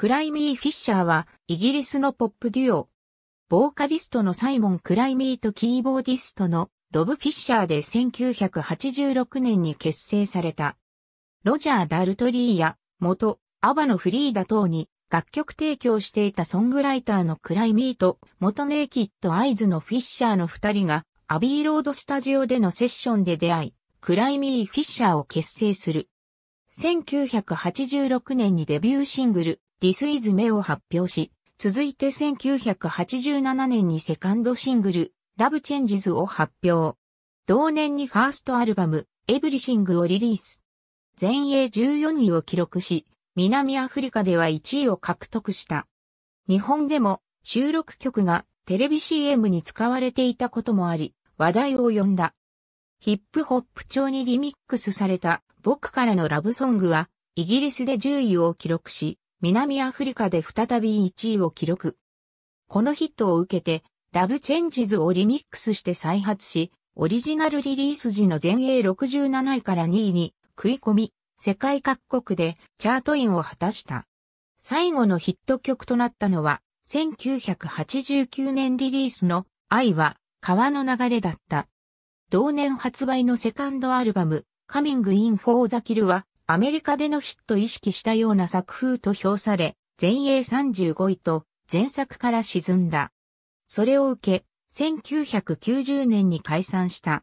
クライミー・フィッシャーは、イギリスのポップデュオ。ボーカリストのサイモン・クライミーとキーボーディストのロブ・フィッシャーで1986年に結成された。ロジャー・ダルトリーや、元、アバのフリーダ等に楽曲提供していたソングライターのクライミーと元ネイキッド・アイズのフィッシャーの二人がアビーロードスタジオでのセッションで出会い、クライミー・フィッシャーを結成する。1986年にデビューシングル、This is Me を発表し、続いて1987年にセカンドシングル、Love Changes を発表。同年にファーストアルバム、Everything をリリース。全英14位を記録し、南アフリカでは1位を獲得した。日本でも収録曲がテレビ CM に使われていたこともあり、話題を呼んだ。ヒップホップ調にリミックスされた僕からのラブソングは、イギリスで10位を記録し、南アフリカで再び1位を記録。このヒットを受けて、ラブチェンジズをリミックスして再発し、オリジナルリリース時の全英67位から2位に食い込み、世界各国でチャートインを果たした。最後のヒット曲となったのは、1989年リリースの愛は川の流れだった。同年発売のセカンドアルバム、カミングインフォーザキルはアメリカでのヒット意識したような作風と評され、前衛35位と前作から沈んだ。それを受け、1990年に解散した。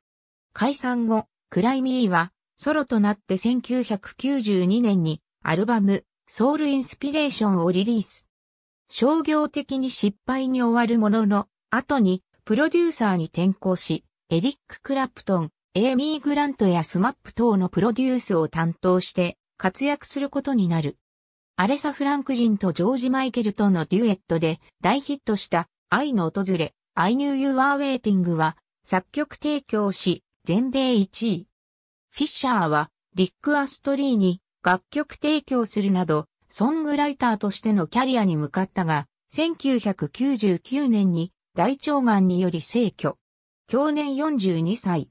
解散後、クライミーはソロとなって1992年にアルバムソウルインスピレーションをリリース。商業的に失敗に終わるものの、後にプロデューサーに転向し、エリック・クラプトン、エーミー・グラントやスマップ等のプロデュースを担当して活躍することになる。アレサ・フランクリンとジョージ・マイケルとのデュエットで大ヒットした愛の訪れ、I knew you were waiting は作曲提供し全米1位。フィッシャーはリック・アストリーに楽曲提供するなどソングライターとしてのキャリアに向かったが1999年に大腸がんにより逝去。去年42歳。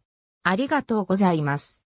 ありがとうございます。